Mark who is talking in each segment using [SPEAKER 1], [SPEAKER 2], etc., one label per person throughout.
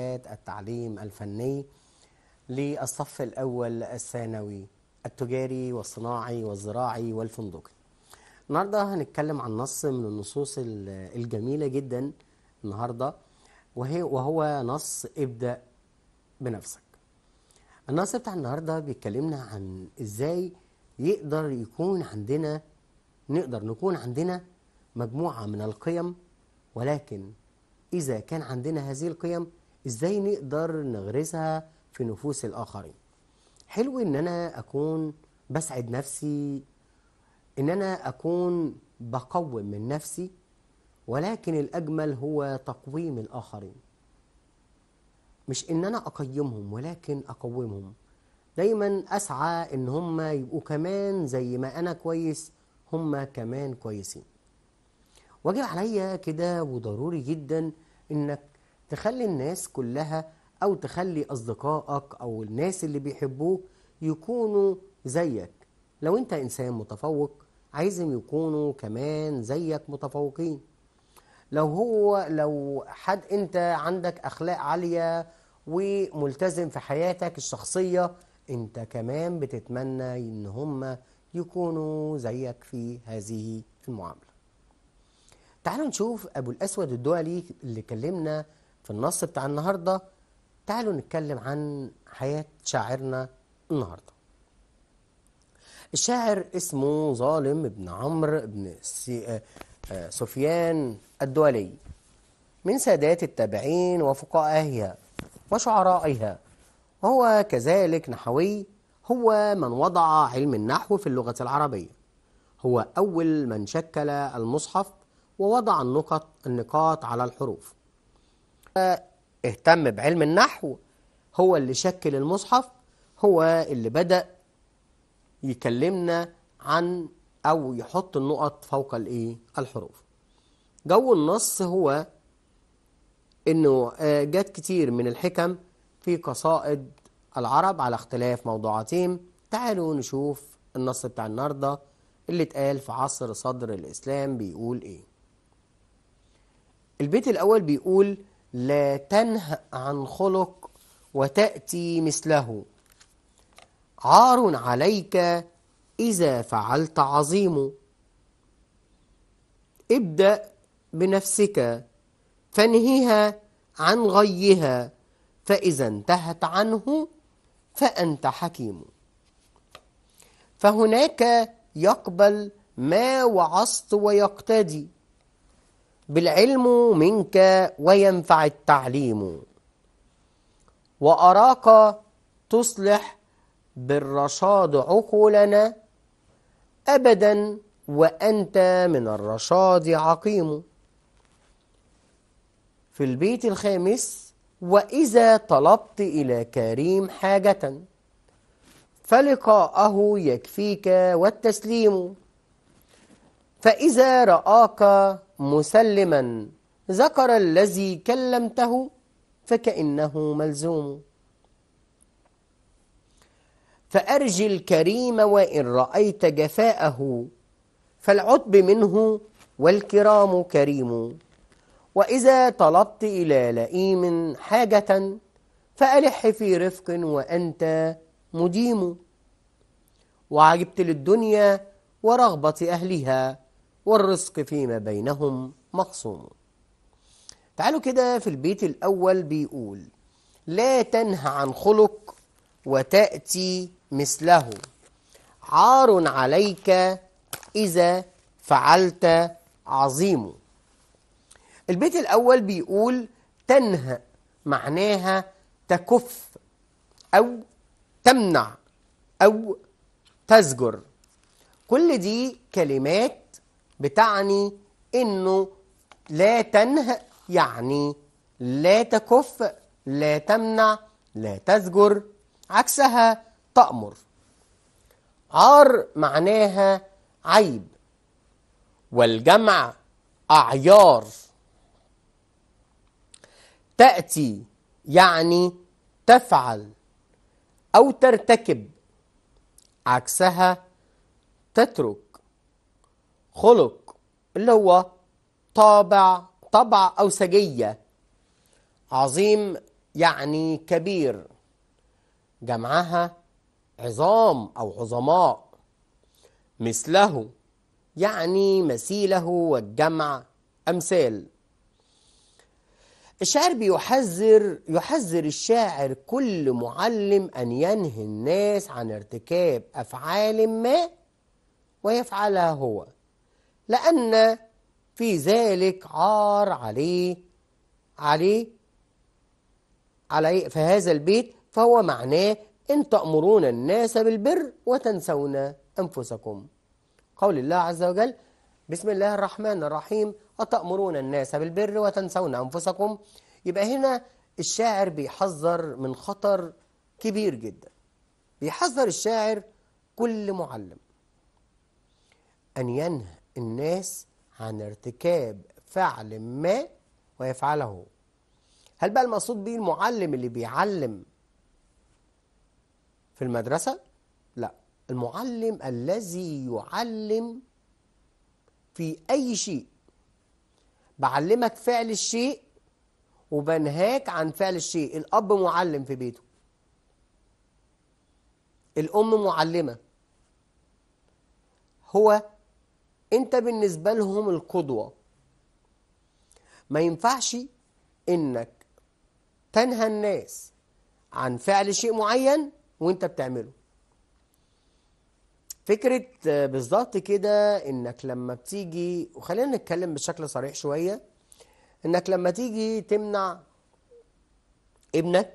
[SPEAKER 1] التعليم الفني للصف الأول الثانوي التجاري والصناعي والزراعي والفندقي النهاردة هنتكلم عن نص من النصوص الجميلة جدا النهاردة وهي وهو نص ابدأ بنفسك النص بتاع النهاردة بيتكلمنا عن ازاي يقدر يكون عندنا نقدر نكون عندنا مجموعة من القيم ولكن إذا كان عندنا هذه القيم ازاي نقدر نغرسها في نفوس الاخرين حلو ان انا اكون بسعد نفسي ان انا اكون بقوم من نفسي ولكن الاجمل هو تقويم الاخرين مش ان انا اقيمهم ولكن اقومهم دايما اسعى ان هم يبقوا كمان زي ما انا كويس هم كمان كويسين واجب عليا كده وضروري جدا انك تخلي الناس كلها أو تخلي أصدقائك أو الناس اللي بيحبوك يكونوا زيك لو أنت إنسان متفوق عايزهم يكونوا كمان زيك متفوقين لو هو لو حد أنت عندك أخلاق عالية وملتزم في حياتك الشخصية أنت كمان بتتمنى إن هم يكونوا زيك في هذه المعاملة تعالوا نشوف أبو الأسود الدولي اللي كلمنا في النص بتاع النهاردة تعالوا نتكلم عن حياة شاعرنا النهاردة الشاعر اسمه ظالم بن عمرو بن آه، آه، سفيان الدولي من سادات التابعين وفقهائها وشعرائها وهو كذلك نحوي هو من وضع علم النحو في اللغة العربية هو أول من شكل المصحف ووضع النقط النقاط على الحروف اهتم بعلم النحو هو اللي شكل المصحف هو اللي بدأ يكلمنا عن أو يحط النقط فوق الإيه؟ الحروف جو النص هو إنه آه، جات كتير من الحكم في قصائد العرب على اختلاف موضوعاتهم تعالوا نشوف النص بتاع النهارده اللي اتقال في عصر صدر الإسلام بيقول إيه البيت الأول بيقول لا تنهأ عن خلق وتأتي مثله عار عليك إذا فعلت عظيم ابدأ بنفسك فانهيها عن غيها فإذا انتهت عنه فأنت حكيم فهناك يقبل ما وعظت ويقتدي بالعلم منك وينفع التعليم وأراك تصلح بالرشاد عقولنا أبدا وأنت من الرشاد عقيم في البيت الخامس وإذا طلبت إلى كريم حاجة فلقاءه يكفيك والتسليم فإذا رآك مسلما ذكر الذي كلمته فكأنه ملزوم فأرجي الكريم وإن رأيت جفاءه فالعتب منه والكرام كريم وإذا طلبت إلى لئيم حاجة فألح في رفق وأنت مديم وعجبت للدنيا ورغبة أهلها والرزق فيما بينهم مقسوم تعالوا كده في البيت الأول بيقول لا تنه عن خلق وتأتي مثله عار عليك إذا فعلت عظيم البيت الأول بيقول تنهى معناها تكف أو تمنع أو تزجر كل دي كلمات بتعني انه لا تنه يعني لا تكف لا تمنع لا تزجر عكسها تأمر عار معناها عيب والجمع أعيار تأتي يعني تفعل أو ترتكب عكسها تترك خلق اللي هو طابع طبع أو سجية عظيم يعني كبير جمعها عظام أو عظماء مثله يعني مثيله والجمع أمثال الشاعر بيحذر يحذر الشاعر كل معلم أن ينهي الناس عن ارتكاب أفعال ما ويفعلها هو لأن في ذلك عار عليه عليه على في هذا البيت فهو معناه إن تأمرون الناس بالبر وتنسون أنفسكم قول الله عز وجل بسم الله الرحمن الرحيم أتأمرون الناس بالبر وتنسون أنفسكم يبقى هنا الشاعر بيحذر من خطر كبير جدا بيحذر الشاعر كل معلم أن ينهى الناس عن ارتكاب فعل ما ويفعله هل بقى المقصود بيه المعلم اللي بيعلم في المدرسة؟ لا المعلم الذي يعلم في أي شيء بعلمك فعل الشيء وبنهاك عن فعل الشيء الأب معلم في بيته الأم معلمة هو انت بالنسبه لهم القدوه ما ينفعش انك تنهى الناس عن فعل شيء معين وانت بتعمله فكره آه، بالظبط كده انك لما بتيجي وخلينا نتكلم بشكل صريح شويه انك لما تيجي تمنع ابنك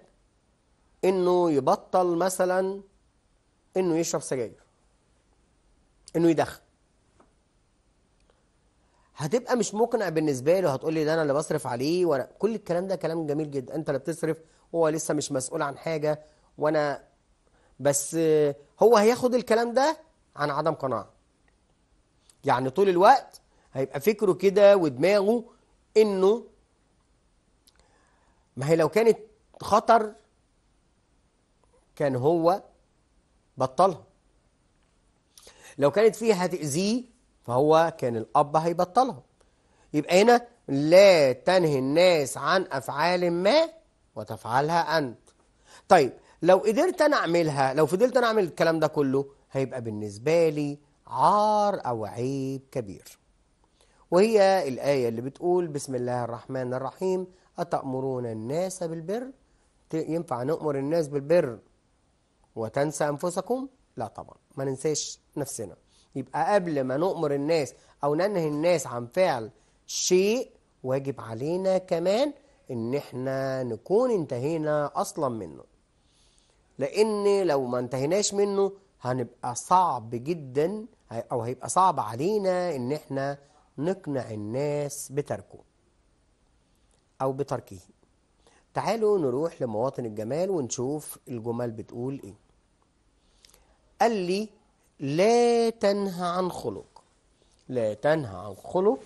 [SPEAKER 1] انه يبطل مثلا انه يشرب سجاير انه يدخن هتبقى مش مقنع بالنسبه له هتقول لي ده انا اللي بصرف عليه وانا كل الكلام ده كلام جميل جدا انت اللي بتصرف هو لسه مش مسؤول عن حاجه وانا بس هو هياخد الكلام ده عن عدم قناعه يعني طول الوقت هيبقى فكره كده ودماغه انه ما هي لو كانت خطر كان هو بطلها لو كانت فيها هتأذيه فهو كان الأب هيبطلها يبقى هنا لا تنهي الناس عن أفعال ما وتفعلها أنت طيب لو قدرت أنا أعملها لو فضلت أنا أعمل الكلام ده كله هيبقى بالنسبة لي عار أو عيب كبير وهي الآية اللي بتقول بسم الله الرحمن الرحيم أتأمرون الناس بالبر ينفع نؤمر الناس بالبر وتنسى أنفسكم لا طبعا ما ننساش نفسنا يبقى قبل ما نؤمر الناس أو ننهي الناس عن فعل شيء واجب علينا كمان إن إحنا نكون انتهينا أصلا منه لأن لو ما انتهيناش منه هنبقى صعب جدا أو هيبقى صعب علينا إن إحنا نقنع الناس بتركه أو بتركه تعالوا نروح لمواطن الجمال ونشوف الجمل بتقول إيه قال لي لا تنهى عن خلق لا تنهى عن خلق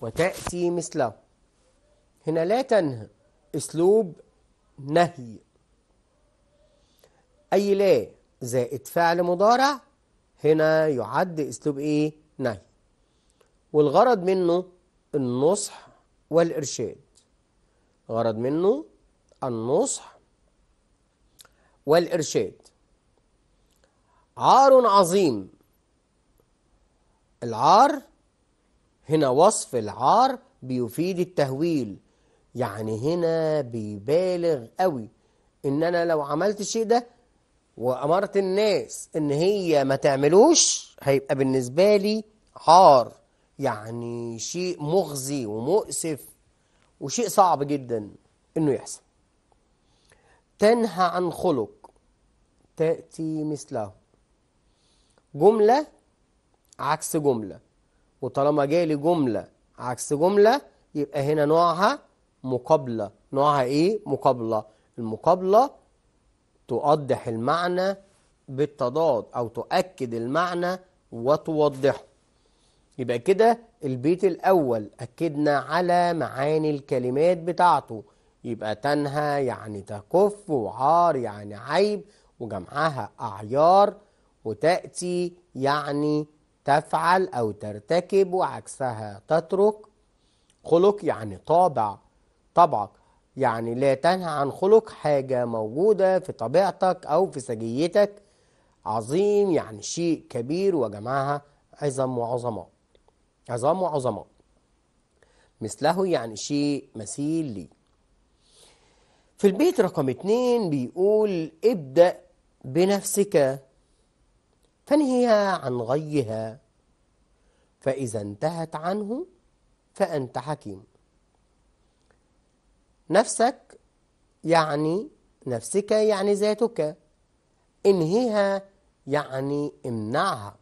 [SPEAKER 1] وتأتي مثله هنا لا تنهى اسلوب نهي اي لا زائد فعل مضارع هنا يعد اسلوب ايه نهي والغرض منه النصح والارشاد غرض منه النصح والارشاد عار عظيم العار هنا وصف العار بيفيد التهويل يعني هنا بيبالغ قوي ان انا لو عملت الشيء ده وامرت الناس ان هي ما تعملوش هيبقى بالنسبه لي عار يعني شيء مخزي ومؤسف وشيء صعب جدا انه يحصل تنهى عن خلق تاتي مثله جملة عكس جملة وطالما جالي جملة عكس جملة يبقى هنا نوعها مقابلة نوعها ايه مقابلة المقابلة توضح المعنى بالتضاد او تؤكد المعنى وتوضحه يبقى كده البيت الاول اكدنا على معاني الكلمات بتاعته يبقى تنهى يعني تكف وعار يعني عيب وجمعها اعيار وتأتي يعني تفعل أو ترتكب وعكسها تترك خلق يعني طابع طبعك يعني لا تنهى عن خلق حاجة موجودة في طبيعتك أو في سجيتك عظيم يعني شيء كبير وجمعها عظم وعظماء عظام وعظماء مثله يعني شيء مثيل لي في البيت رقم اتنين بيقول ابدأ بنفسك فانهيا عن غيها فإذا انتهت عنه فأنت حكيم نفسك يعني نفسك يعني ذاتك انهيها يعني امنعها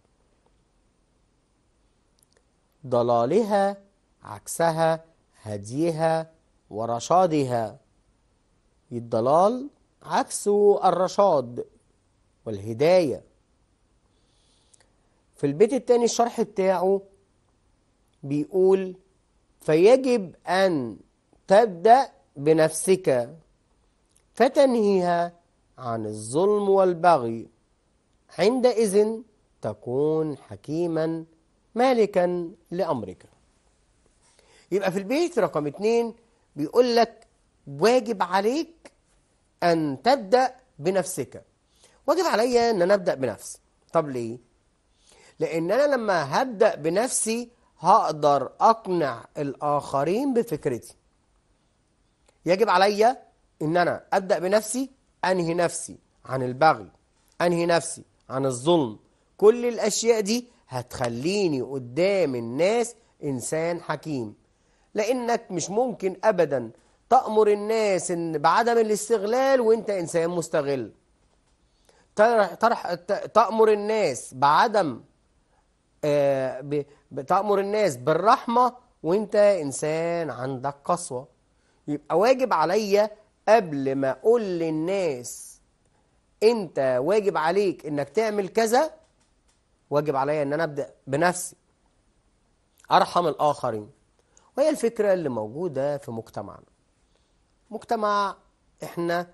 [SPEAKER 1] ضلالها عكسها هديها ورشادها الضلال عكس الرشاد والهدايه في البيت التاني الشرح بتاعه بيقول فيجب أن تبدأ بنفسك فتنهيها عن الظلم والبغي عندئذ تكون حكيما مالكا لأمرك يبقى في البيت رقم اتنين بيقول لك واجب عليك أن تبدأ بنفسك واجب عليا أن أنا أبدأ بنفسي طب ليه؟ لأن أنا لما هبدأ بنفسي هقدر أقنع الآخرين بفكرتي يجب عليا أن أنا أبدأ بنفسي أنهي نفسي عن البغي أنهي نفسي عن الظلم كل الأشياء دي هتخليني قدام الناس إنسان حكيم لأنك مش ممكن أبدا تأمر الناس إن بعدم الاستغلال وإنت إنسان مستغل ترح تأمر الناس بعدم آه، بتأمر الناس بالرحمة وانت انسان عندك قسوة يبقى واجب عليا قبل ما اقول للناس انت واجب عليك انك تعمل كذا واجب عليا ان انا ابدأ بنفسي ارحم الاخرين وهي الفكرة اللي موجودة في مجتمعنا مجتمع احنا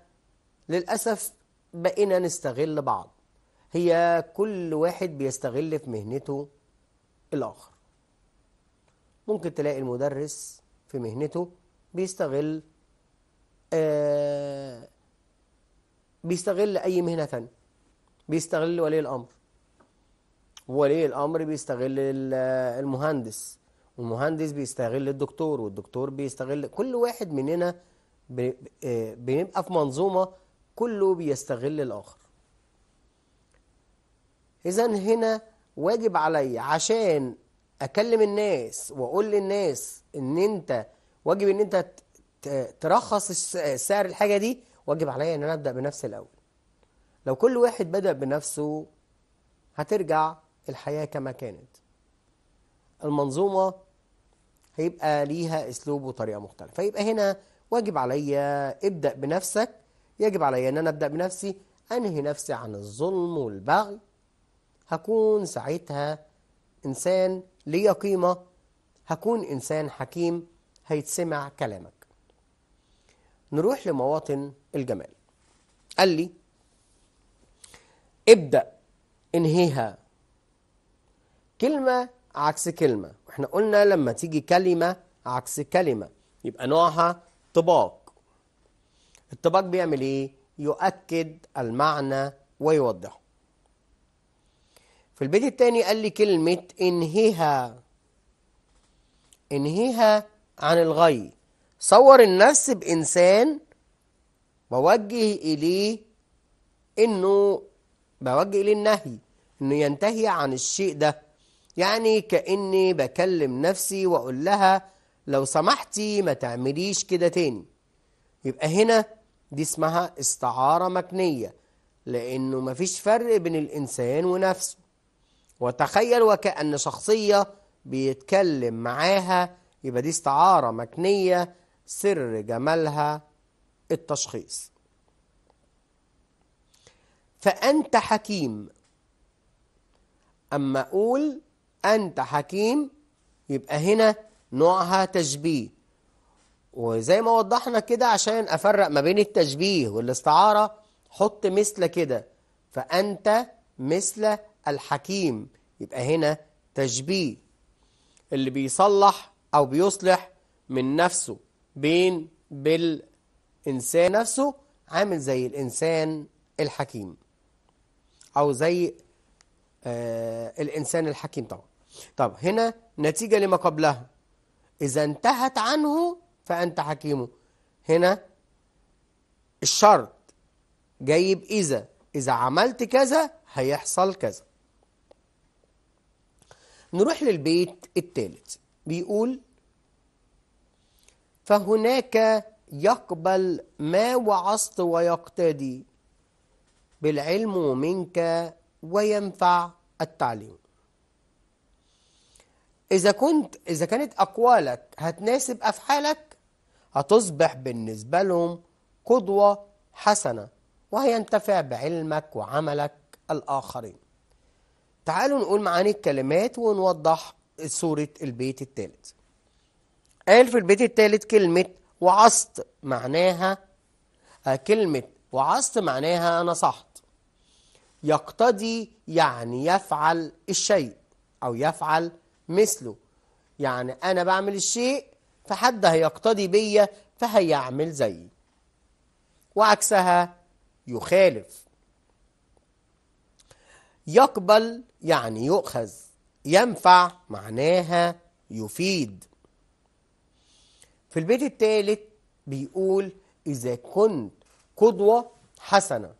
[SPEAKER 1] للأسف بقينا نستغل بعض هي كل واحد بيستغل في مهنته الآخر ممكن تلاقي المدرس في مهنته بيستغل آه بيستغل أي مهنة ثانية بيستغل ولي الأمر ولي الأمر بيستغل المهندس والمهندس بيستغل الدكتور والدكتور بيستغل كل واحد مننا آه، بنبقى في منظومة كله بيستغل الآخر إذا هنا واجب عليا عشان اكلم الناس واقول للناس ان انت واجب ان انت ترخص سعر الحاجه دي واجب عليا ان انا ابدا بنفسي الاول لو كل واحد بدا بنفسه هترجع الحياه كما كانت المنظومه هيبقى ليها اسلوب وطريقه مختلفه فيبقى هنا واجب عليا ابدا بنفسك يجب عليا ان انا ابدا بنفسي انهي نفسي عن الظلم والبغي هكون ساعتها إنسان ليه قيمة هكون إنسان حكيم هيتسمع كلامك نروح لمواطن الجمال قال لي ابدأ انهيها كلمة عكس كلمة واحنا قلنا لما تيجي كلمة عكس كلمة يبقى نوعها طباق الطباق بيعمل ايه؟ يؤكد المعنى ويوضحه في البيت الثاني قال لي كلمة انهيها انهيها عن الغي صور النفس بإنسان بوجه إليه إنه بوجه إليه النهي إنه ينتهي عن الشيء ده يعني كأني بكلم نفسي وأقول لها لو سمحتي ما تعمليش كده تاني يبقى هنا دي اسمها استعارة مكنية لأنه مفيش فرق بين الإنسان ونفسه وتخيل وكأن شخصية بيتكلم معاها يبقى دي استعارة مكنية سر جمالها التشخيص فأنت حكيم أما أقول أنت حكيم يبقى هنا نوعها تشبيه وزي ما وضحنا كده عشان أفرق ما بين التشبيه والاستعارة حط مثل كده فأنت مثل الحكيم يبقى هنا تشبيه اللي بيصلح أو بيصلح من نفسه بين بالإنسان نفسه عامل زي الإنسان الحكيم أو زي آه الإنسان الحكيم طبعا طب هنا نتيجة لما قبلها إذا انتهت عنه فأنت حكيمه هنا الشرط جايب إذا إذا عملت كذا هيحصل كذا نروح للبيت الثالث بيقول فهناك يقبل ما وعظت ويقتدي بالعلم منك وينفع التعليم إذا كنت إذا كانت أقوالك هتناسب أفعالك هتصبح بالنسبة لهم قدوة حسنة وهينتفع بعلمك وعملك الآخرين تعالوا نقول معاني الكلمات ونوضح صورة البيت الثالث قال في البيت الثالث كلمة وعصت معناها آه، كلمة وعصت معناها نصحت يقتضي يعني يفعل الشيء أو يفعل مثله يعني أنا بعمل الشيء فحد هيقتضي بيا فهيعمل زيي وعكسها يخالف يقبل يعني يؤخذ ينفع معناها يفيد في البيت الثالث بيقول إذا كنت قدوة حسنة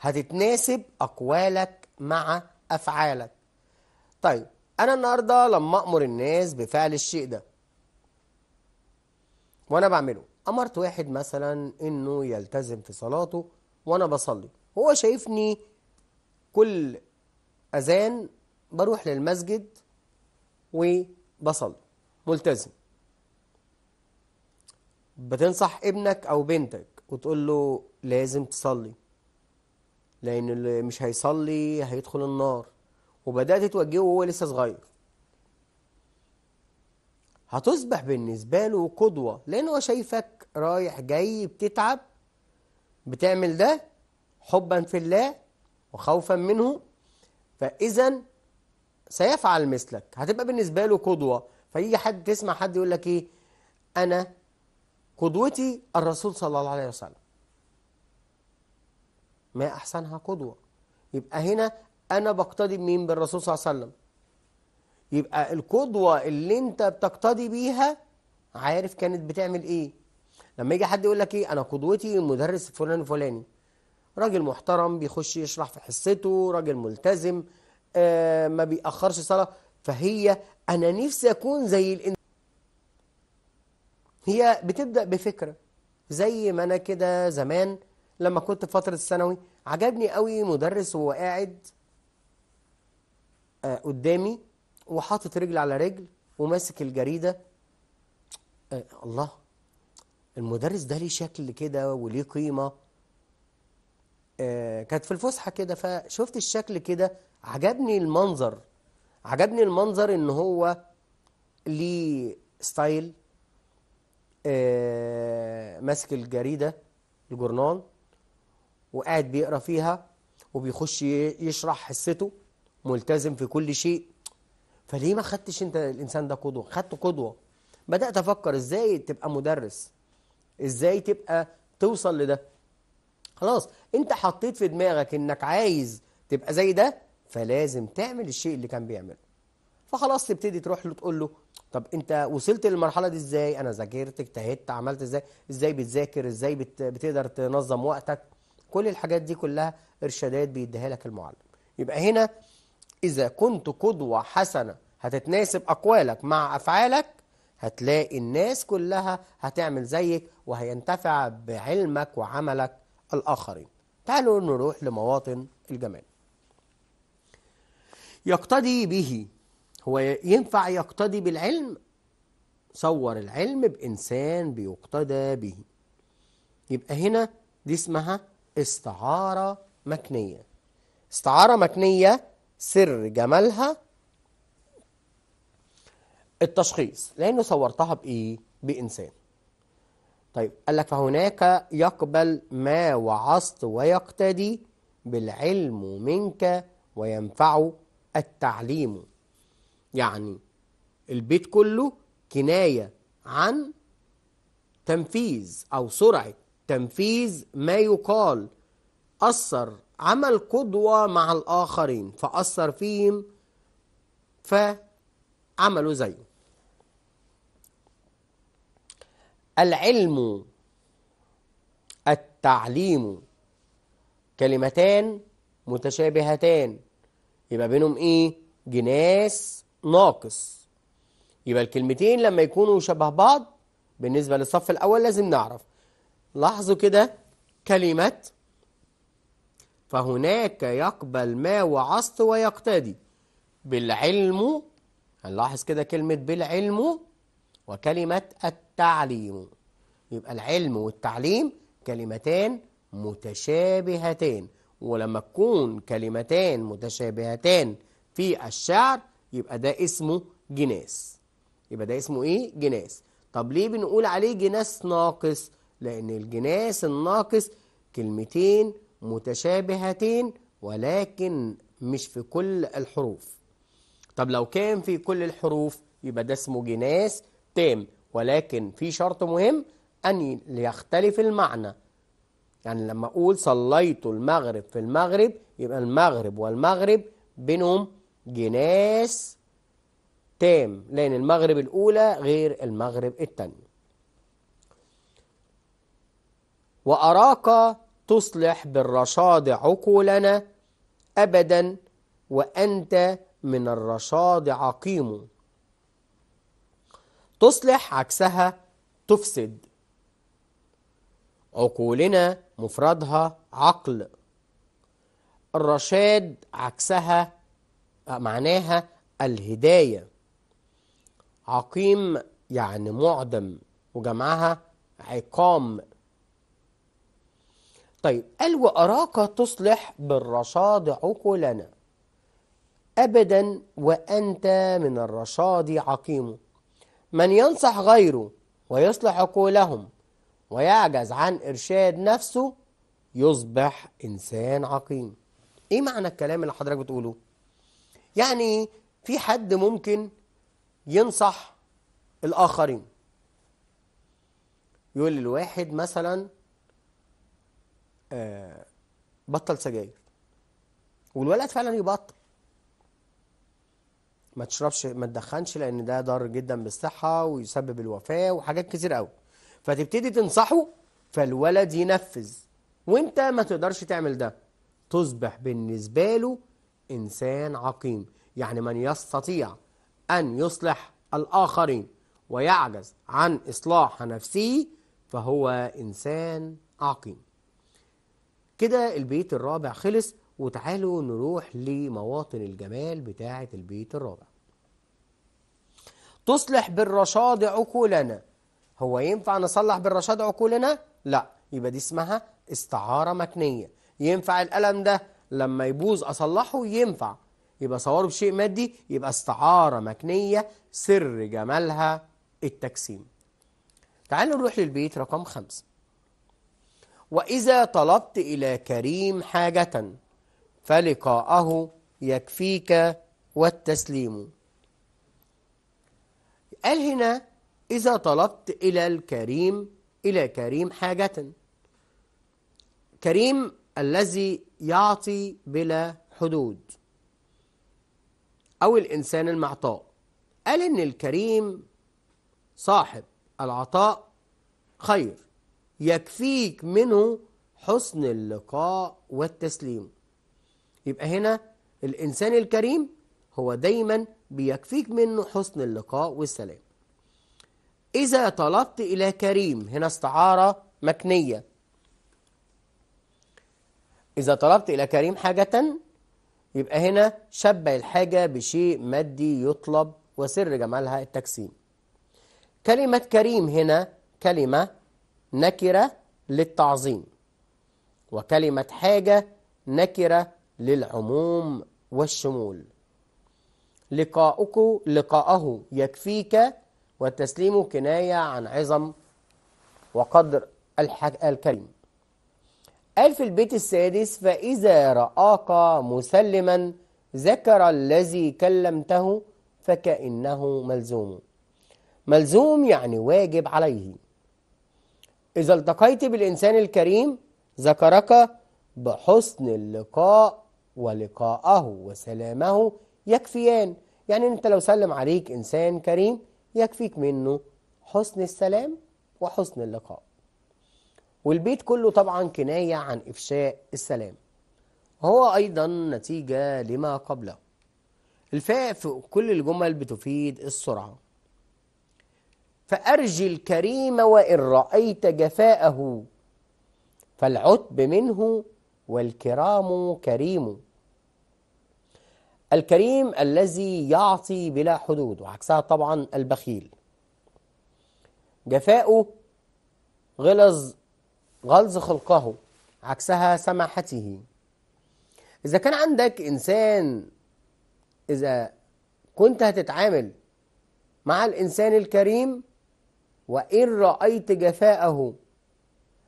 [SPEAKER 1] هتتناسب أقوالك مع أفعالك طيب أنا النهاردة لما أمر الناس بفعل الشيء ده وأنا بعمله أمرت واحد مثلا إنه يلتزم في صلاته وأنا بصلي هو شايفني كل أذان بروح للمسجد وبصل ملتزم بتنصح ابنك أو بنتك وتقول له لازم تصلي لأن اللي مش هيصلي هيدخل النار وبدأت توجهه وهو لسه صغير هتصبح بالنسبة له قدوة لأن هو شايفك رايح جاي بتتعب بتعمل ده حبا في الله وخوفا منه فإذا سيفعل مثلك هتبقى بالنسبة له قدوة فيجي حد تسمع حد يقول لك إيه أنا قدوتي الرسول صلى الله عليه وسلم ما أحسنها قدوة يبقى هنا أنا بقتدي بمين بالرسول صلى الله عليه وسلم يبقى القدوة اللي أنت بتقتدي بيها عارف كانت بتعمل إيه لما يجي حد يقول لك إيه أنا قدوتي المدرس فلان الفلاني راجل محترم بيخش يشرح في حصته راجل ملتزم آه ما بيأخرش صلاة فهي أنا نفسي أكون زي الإنسان هي بتبدأ بفكرة زي ما أنا كده زمان لما كنت في فترة الثانوي عجبني قوي مدرس وهو قاعد آه قدامي وحاطط رجل على رجل وماسك الجريدة آه الله المدرس ده ليه شكل كده وليه قيمة آه، كانت في الفسحه كده فشفت الشكل كده عجبني المنظر عجبني المنظر ان هو ليه ستايل آه، ماسك الجريده الجورنال وقاعد بيقرا فيها وبيخش يشرح حصته ملتزم في كل شيء فليه ما خدتش انت الانسان ده قدوه خدته قدوه بدات افكر ازاي تبقى مدرس ازاي تبقى توصل لده خلاص انت حطيت في دماغك انك عايز تبقى زي ده فلازم تعمل الشيء اللي كان بيعمله فخلاص تبتدي تروح له تقول له طب انت وصلت للمرحله دي ازاي انا ذاكرت اجتهدت عملت ازاي ازاي بتذاكر ازاي بت... بتقدر تنظم وقتك كل الحاجات دي كلها ارشادات بيديها لك المعلم يبقى هنا اذا كنت قدوه حسنه هتتناسب اقوالك مع افعالك هتلاقي الناس كلها هتعمل زيك وهينتفع بعلمك وعملك الاخرين تعالوا نروح لمواطن الجمال يقتدي به هو ينفع يقتدي بالعلم صور العلم بإنسان بيقتدى به يبقى هنا دي اسمها استعارة مكنية استعارة مكنية سر جمالها التشخيص لأنه صورتها بإيه؟ بإنسان طيب قال لك فهناك يقبل ما وعظت ويقتدي بالعلم منك وينفع التعليم يعني البيت كله كناية عن تنفيذ أو سرعة تنفيذ ما يقال أثر عمل قدوة مع الآخرين فأثر فيهم فعملوا زيه العلم التعليم كلمتان متشابهتان يبقى بينهم ايه جناس ناقص يبقى الكلمتين لما يكونوا شبه بعض بالنسبة للصف الأول لازم نعرف لاحظوا كده كلمة فهناك يقبل ما وعظت ويقتدي بالعلم هنلاحظ كده كلمة بالعلم وكلمة التعليم يبقى العلم والتعليم كلمتان متشابهتان ولما تكون كلمتان متشابهتان في الشعر يبقى ده اسمه جناس يبقى ده اسمه ايه جناس طب ليه بنقول عليه جناس ناقص لان الجناس الناقص كلمتين متشابهتين ولكن مش في كل الحروف طب لو كان في كل الحروف يبقى ده اسمه جناس تام ولكن في شرط مهم أن يختلف المعنى يعني لما أقول صليت المغرب في المغرب يبقى المغرب والمغرب بينهم جناس تام لأن المغرب الأولى غير المغرب الثانية وأراك تصلح بالرشاد عقولنا أبدا وأنت من الرشاد عقيم تصلح عكسها تفسد عقولنا مفردها عقل الرشاد عكسها آه، معناها الهداية عقيم يعني معدم وجمعها عقام طيب قال وأراك تصلح بالرشاد عقولنا أبدا وأنت من الرشاد عقيم من ينصح غيره ويصلح عقولهم ويعجز عن إرشاد نفسه يصبح إنسان عقيم إيه معنى الكلام اللي حضرتك بتقوله؟ يعني في حد ممكن ينصح الآخرين يقول للواحد مثلا آه، بطل سجاير والولد فعلا يبطل ما تشربش ما تدخنش لان ده ضار جدا بالصحه ويسبب الوفاه وحاجات كتير قوي فتبتدي تنصحه فالولد ينفذ وانت ما تقدرش تعمل ده تصبح بالنسبه له انسان عقيم يعني من يستطيع ان يصلح الاخرين ويعجز عن اصلاح نفسه فهو انسان عقيم كده البيت الرابع خلص وتعالوا نروح لمواطن الجمال بتاعة البيت الرابع تصلح بالرشاد عقولنا هو ينفع نصلح بالرشاد عقولنا؟ لا يبقى دي اسمها استعارة مكنية ينفع القلم ده لما يبوظ أصلحه ينفع يبقى صوره بشيء مادي يبقى استعارة مكنية سر جمالها التجسيم تعالوا نروح للبيت رقم خمسة وإذا طلبت إلى كريم حاجة فلقاءه يكفيك والتسليم قال هنا إذا طلبت إلى الكريم إلى كريم حاجة كريم الذي يعطي بلا حدود أو الإنسان المعطاء قال إن الكريم صاحب العطاء خير يكفيك منه حسن اللقاء والتسليم يبقى هنا الإنسان الكريم هو دايما بيكفيك منه حسن اللقاء والسلام إذا طلبت إلى كريم هنا استعارة مكنية إذا طلبت إلى كريم حاجة يبقى هنا شبه الحاجة بشيء مادي يطلب وسر جمالها التقسيم كلمة كريم هنا كلمة نكرة للتعظيم وكلمة حاجة نكرة للعموم والشمول لقاؤك لقاءه يكفيك والتسليم كناية عن عظم وقدر الحك... الكريم قال في البيت السادس فإذا رآك مسلما ذكر الذي كلمته فكأنه ملزوم ملزوم يعني واجب عليه إذا التقيت بالإنسان الكريم ذكرك بحسن اللقاء ولقاءه وسلامه يكفيان يعني انت لو سلم عليك انسان كريم يكفيك منه حسن السلام وحسن اللقاء والبيت كله طبعا كناية عن إفشاء السلام وهو أيضا نتيجة لما قبله الفاء في كل الجمل بتفيد السرعة فأرجي الكريم وإن رأيت جفاءه فالعتب منه والكرام كريم الكريم الذي يعطي بلا حدود وعكسها طبعا البخيل جفاؤه غلظ غلظ خلقه عكسها سماحته إذا كان عندك إنسان إذا كنت هتتعامل مع الإنسان الكريم وإن رأيت جفاءه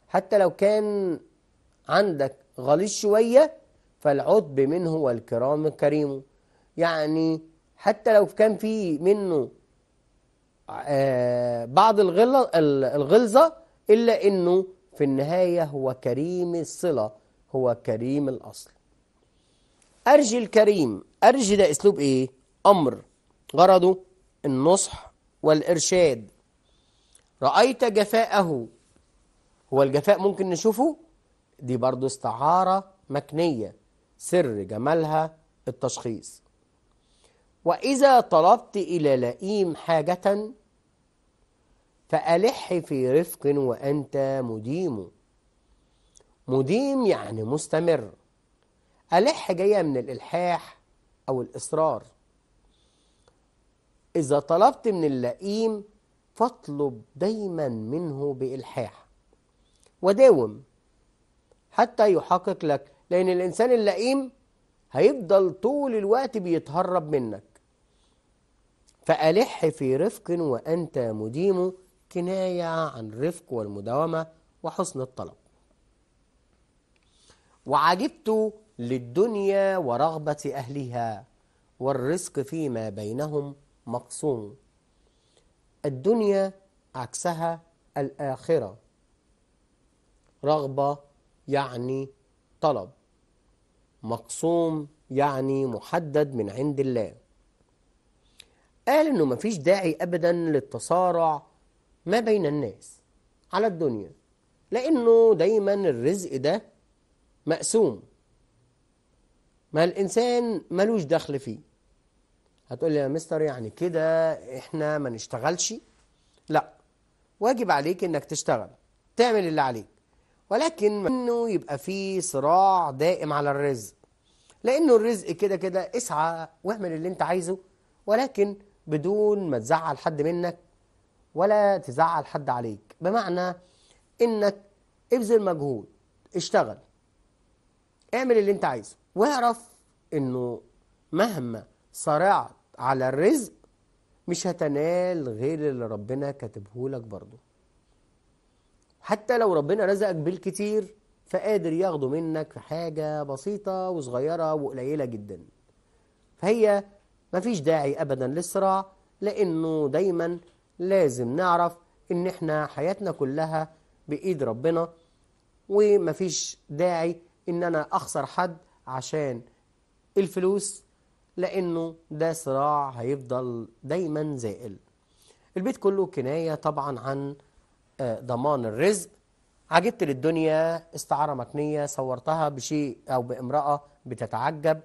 [SPEAKER 1] حتى لو كان عندك غليظ شوية فالعتب منه والكرام كريمه يعني حتى لو كان في منه آه، بعض الغلظة إلا أنه في النهاية هو كريم الصلة هو كريم الأصل أرجي الكريم أرجي ده أسلوب إيه؟ أمر غرضه النصح والإرشاد رأيت جفاءه هو الجفاء ممكن نشوفه دي برضو استعارة مكنية سر جمالها التشخيص وإذا طلبت إلى لئيم حاجة فألح في رفق وأنت مديم مديم يعني مستمر ألح جاية من الإلحاح أو الإصرار إذا طلبت من اللئيم فاطلب دايما منه بإلحاح وداوم حتى يحقق لك لأن الإنسان اللئيم هيفضل طول الوقت بيتهرب منك فألح في رفق وأنت مديم كناية عن رفق والمداومة وحسن الطلب وعجبت للدنيا ورغبة أهلها والرزق فيما بينهم مقسوم الدنيا عكسها الآخرة رغبة يعني طلب مقسوم يعني محدد من عند الله قال انه مفيش داعي ابدا للتصارع ما بين الناس على الدنيا لانه دايما الرزق ده مقسوم ما الانسان ملوش دخل فيه هتقول لي يا مستر يعني كده احنا ما نشتغلش لا واجب عليك انك تشتغل تعمل اللي عليك ولكن انه يبقى في صراع دائم على الرزق لانه الرزق كده كده اسعى واعمل اللي انت عايزه ولكن بدون ما تزعل حد منك ولا تزعل حد عليك بمعنى انك ابذل مجهود اشتغل اعمل اللي انت عايزه واعرف انه مهما صرعت على الرزق مش هتنال غير اللي ربنا كاتبه لك برضه حتى لو ربنا رزقك بالكتير فقادر ياخده منك في حاجة بسيطة وصغيرة وقليلة جدا فهي ما فيش داعي أبدا للصراع لأنه دايما لازم نعرف إن إحنا حياتنا كلها بإيد ربنا وما فيش داعي إن أنا أخسر حد عشان الفلوس لأنه ده صراع هيفضل دايما زائل البيت كله كناية طبعا عن آه، ضمان الرزق عجبت للدنيا استعارة مكنية صورتها بشيء أو بامرأة بتتعجب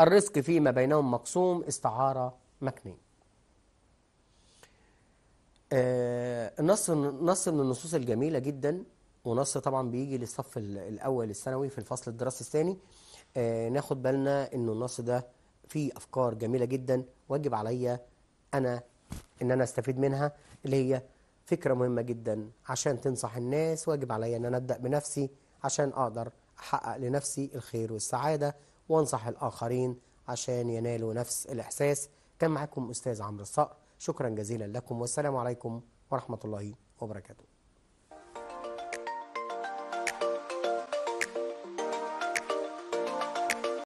[SPEAKER 1] الرزق فيما بينهم مقسوم استعارة مكني آه، نص نص من النصوص الجميلة جدا ونص طبعا بيجي للصف الأول الثانوي في الفصل الدراسي الثاني آه، ناخد بالنا إنه النص ده فيه أفكار جميلة جدا واجب عليا أنا إن أنا أستفيد منها اللي هي فكرة مهمة جدا عشان تنصح الناس واجب عليا إن أنا أبدأ بنفسي عشان أقدر أحقق لنفسي الخير والسعادة وانصح الآخرين عشان ينالوا نفس الإحساس كان معاكم أستاذ عمرو الصقر شكرا جزيلا لكم والسلام عليكم ورحمة الله وبركاته